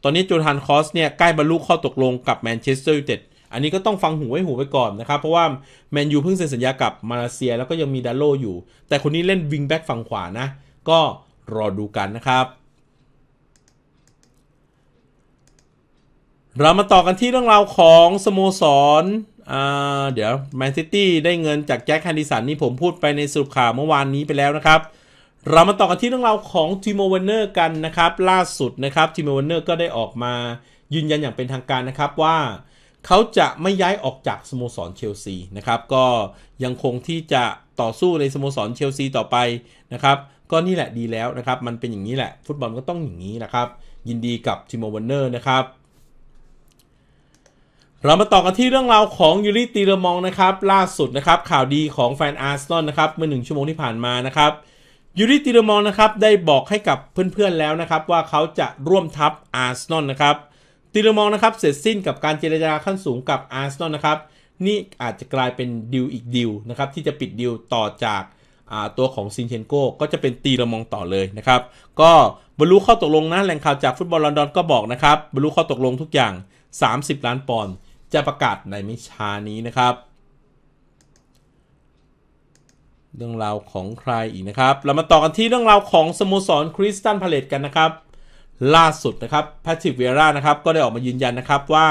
ตอนนี้โจทานคอสเนี่ย ใกล้บรรลุข้อตกลงกับแมนเชสเตอร์ยูไนเต็ดอันนี้ก็ต้องฟังหูไว้หูไปก่อนนะครับ เพราะว่า แมนยูเพิ่งเซ็นสัญญากับมาเลเซียแล้วก็ยังมีดัลโลอยู่ แต่คนนี้เล่นวิงแบ็กฝั่งขวานะ ก็รอดูกันนะครับ เรามาต่อกันที่เรื่องราวของสโมสรเดี๋ยวแมนซิตี้ได้เงินจากแจ็คแฮนดิสันนี่ผมพูดไปในสุข่าวเมื่อวานนี้ไปแล้วนะครับ เรามาต่อกันที่เรื่องราวของทีมเวนเนอร์กันนะครับ ล่าสุดนะครับทีมเวนเนอร์ก็ได้ออกมายืนยันอย่างเป็นทางการนะครับ ว่า เขาจะไม่ย้ายออกจากสโมสรเชลซีนะครับก็ยังคงที่จะต่อสู้ในสโมสรเชลซีต่อไปนะครับ ก็นี่แหละดีแล้วนะครับมันเป็นอย่างนี้แหละ ฟุตบอลก็ต้องอย่างนี้นะครับ ยินดีกับทีมเวนเนอร์นะครับเรามาต่อกันที่เรื่องราวของยูริตีเรมองนะครับล่าสุดนะครับข่าวดีของแฟนอาร์ซนอลนะครับเมื่อหนึ่งชั่วโมงที่ผ่านมานะครับยูริตีเรมองนะครับได้บอกให้กับเพื่อนๆแล้วนะครับว่าเขาจะร่วมทัพอาร์ซนอลนะครับตีเรมองนะครับเสร็จสิ้นกับการเจรจาขั้นสูงกับอาร์ซนอลนะครับนี่อาจจะกลายเป็นดิวอีกดิวนะครับที่จะปิดดิวต่อจากตัวของซินเชนโกก็จะเป็นตีละมองต่อเลยนะครับก็บรรลุข้อตกลงนะแหล่งข่าวจากฟุตบอลลอนดอน ก็บอกนะครับบรรลุข้อตกลงทุกอย่าง 30 ล้านปอนด์จะประกาศในไม่ช้านี้นะครับ เรื่องราวของใครอีกนะครับ เรามาต่อกันที่เรื่องราวของ สโมสรคริสตันพาเลตกันนะครับ ล่าสุดนะครับแพทริกเวียร่านะครับ ก็ได้ออกมายืนยันนะครับว่า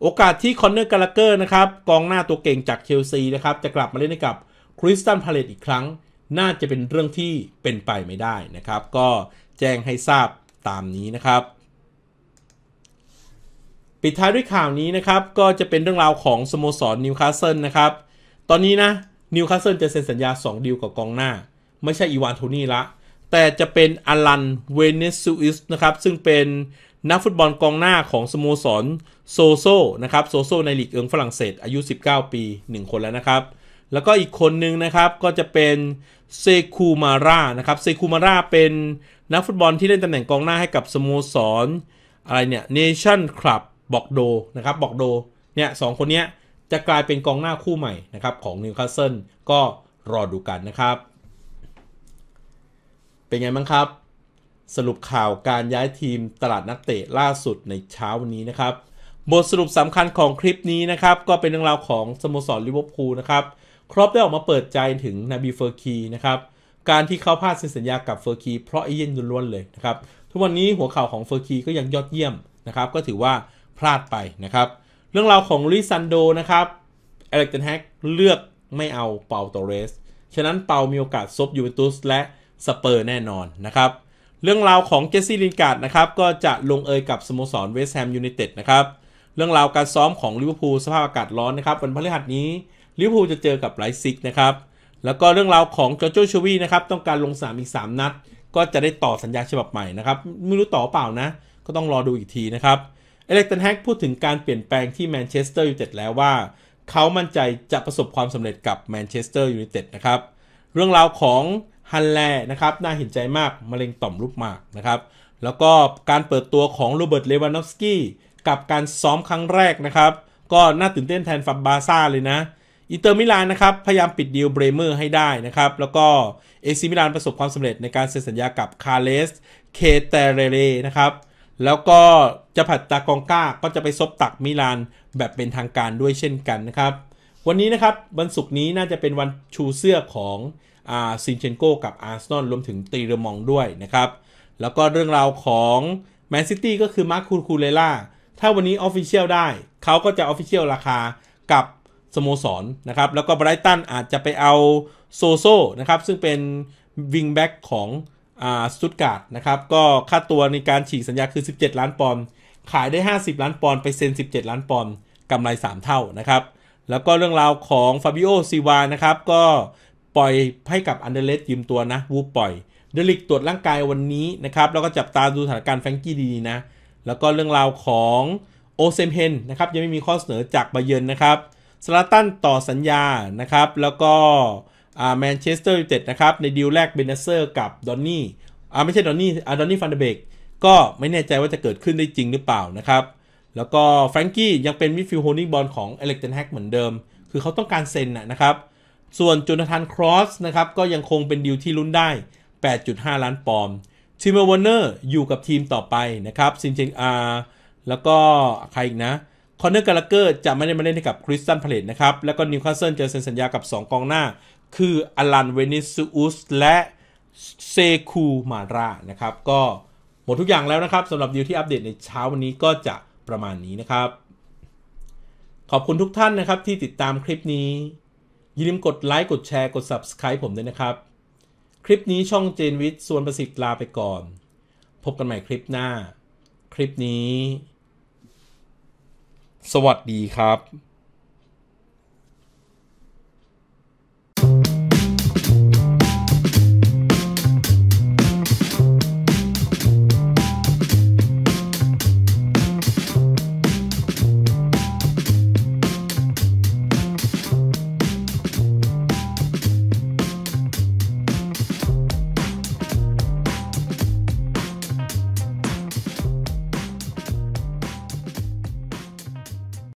โอกาสที่คอนเนอร์กาลเกอร์นะครับ กองหน้าตัวเก่งจากเชลซีนะครับ จะกลับมาเล่นให้กับคริสตันพาเลตอีกครั้ง น่าจะเป็นเรื่องที่เป็นไปไม่ได้นะครับ ก็แจ้งให้ทราบตามนี้นะครับปิดท้ายด้วยข่าวนี้นะครับ ก็จะเป็นเรื่องราวของสโมสรนิวคาสเซิลนะครับ ตอนนี้นะนิวคาสเซิลจะเซ็นสัญญา2ดีลกับกองหน้า ไม่ใช่อีวานโทนี่ละ แต่จะเป็นอลันเวเนซูอิสนะครับ ซึ่งเป็นนักฟุตบอลกองหน้าของสโมสรโซโซนะครับโซโซในลีกเอิงฝรั่งเศสอายุ 19 ปี 1 คนแล้วนะครับ แล้วก็อีกคนนึงนะครับก็จะเป็นเซคูมารานะครับเซคูมาราเป็นนักฟุตบอลที่เล่นตำแหน่งกองหน้าให้กับสโมสรอะไรเนี่ยเนชั่นคลับบอกโด นะครับบอกโด เนี่ยสองคนนี้จะกลายเป็นกองหน้าคู่ใหม่นะครับของนิวคาสเซิลก็รอดูกันนะครับ เป็นไงบ้างครับ สรุปข่าวการย้ายทีมตลาดนักเตะล่าสุดในเช้าวันนี้นะครับ บทสรุปสำคัญของคลิปนี้นะครับ ก็เป็นเรื่องราวของสโมสรลิเวอร์พูลนะครับ ครอปได้ออกมาเปิดใจถึง นาบีเฟอร์คีนะครับการที่เขาพลาดเซ็นสัญญากับเฟอร์คีเพราะเอเย่นล้วนเลยนะครับทุกวันนี้หัวข่าวของเฟอร์คีก็ยังยอดเยี่ยมนะครับก็ถือว่าพลาดไปนะครับ เรื่องราวของลิซันโดนะครับเอเล็กเันแฮกเลือกไม่เอาเปาโตเรสฉะนั้นเปา มีโอกาสซบยูเวนตุส และ สเปอร์แน่นอนนะครับ เรื่องราวของเจสซี่ลินการ์ดนะครับ ก็จะลงเอยกับ สโมสรเวสต์แฮมยูไนเต็ดนะครับ เรื่องราวการซ้อมของลิเวอร์พูลสภาพอากาศร้อนนะครับ วันพฤหัสนี้ลิเวอร์พูลจะเจอกับไลซิกนะครับ แล้วก็เรื่องราวของจอโจชวีนะครับต้องการลงสามอีก3นัด ก็จะได้ต่อสัญญาฉบับใหม่นะครับไม่รู้ต่อเปล่านะ ก็ต้องรอดูอีกทีนะครับเอเล็กตันแฮกพูดถึงการเปลี่ยนแปลงที่แมนเชสเตอร์ยูไนเต็ดแล้วว่า เขามั่นใจจะประสบความสำเร็จกับแมนเชสเตอร์ยูไนเต็ดนะครับ เรื่องราวของฮันแลนะครับ น่าเห็นใจมาก มะเร็งต่อมลูกหมากนะครับ แล้วก็การเปิดตัวของโรเบิร์ตเลวานอฟสกี้กับการซ้อมครั้งแรกนะครับ ก็น่าตื่นเต้นแทนฟับบาซ่าเลยนะอินเตอร์มิลานนะครับ พยายามปิดดีลเบรเมอร์ให้ได้นะครับ แล้วก็เอซิมิลานประสบความสำเร็จในการเซ็นสัญญากับคาร์เลสเคเตเรเรนะครับแล้วก็จะผัดตากองก้าก็จะไปซบตักมิลานแบบเป็นทางการด้วยเช่นกันนะครับ วันนี้นะครับ วันศุกร์นี้น่าจะเป็นวันชูเสื้อของอาซินเชนโกกับอาร์เซนอลรวมถึงตีเรมองด้วยนะครับ แล้วก็เรื่องราวของแมนซิตี้ก็คือมาร์คูคูเลล่า ถ้าวันนี้ออฟฟิเชียลได้ เขาก็จะออฟฟิเชียลราคากับสโมสรนนะครับ แล้วก็ไบรตันอาจจะไปเอาโซโซนะครับ ซึ่งเป็นวิงแบ็กของอ่าสตุตการ์ดนะครับก็ค่าตัวในการฉีกสัญญาคือ 17 ล้านปอนด์ขายได้ 50 ล้านปอนด์ไปเซ็น 17 ล้านปอนด์กำไร 3 เท่านะครับ แล้วก็เรื่องราวของฟาบิโอซิวานะครับก็ปล่อยให้กับอันเดเลสยืมตัวนะวูปล่อยเดลิกตรวจร่างกายวันนี้นะครับ แล้วก็จับตาดูสถานการณ์แฟงกี้ดีนะ แล้วก็เรื่องราวของโอเซมเฮนนะครับ ยังไม่มีข้อเสนอจากบาเยนนะครับสลาตันต่อสัญญานะครับ แล้วก็แมนเชสเตอร์ยูไนเต็ดนะครับ ในดีลแรกเบนเซอร์กับดอนนี่อ่าไม่ใช่ดอนนี่อ่าดอนนี่ฟันเดเบกก็ไม่แน่ใจว่าจะเกิดขึ้นได้จริงหรือเปล่านะครับ แล้วก็แฟรงกี้ยังเป็นมิดฟิลด์โฮนิ่งบอลของเอเล็กเทนแฮกเหมือนเดิม คือเขาต้องการเซ็นนะครับ ส่วนจูนาธานครอสนะครับก็ยังคงเป็นดีลที่ลุ้นได้ 8.5 ล้านปอนด์ทิมเมอร์วอร์เนอร์อยู่กับทีมต่อไปนะครับซินเชงอาร์แล้วก็ใครอีกนะคอนเนอร์กาลเกอร์จะไม่ได้มาเล่นให้กับคริสตันพาเลตนะครับแล้วก็นิวคาสเซิลจะเซ็นสัญญากับ 2กองหน้าคือ อลันเวนิซูอุส และ เซคูมารานะครับ ก็หมดทุกอย่างแล้วนะครับสำหรับดีลที่อัปเดตในเช้าวันนี้ก็จะประมาณนี้นะครับ ขอบคุณทุกท่านนะครับที่ติดตามคลิปนี้อย่าลืมกดไลค์กดแชร์กด Subscribe ผมด้วยนะครับ คลิปนี้ช่องเจนวิทย์ส่วนประสิทธิ์ลาไปก่อน พบกันใหม่คลิปหน้า คลิปนี้ สวัสดีครับ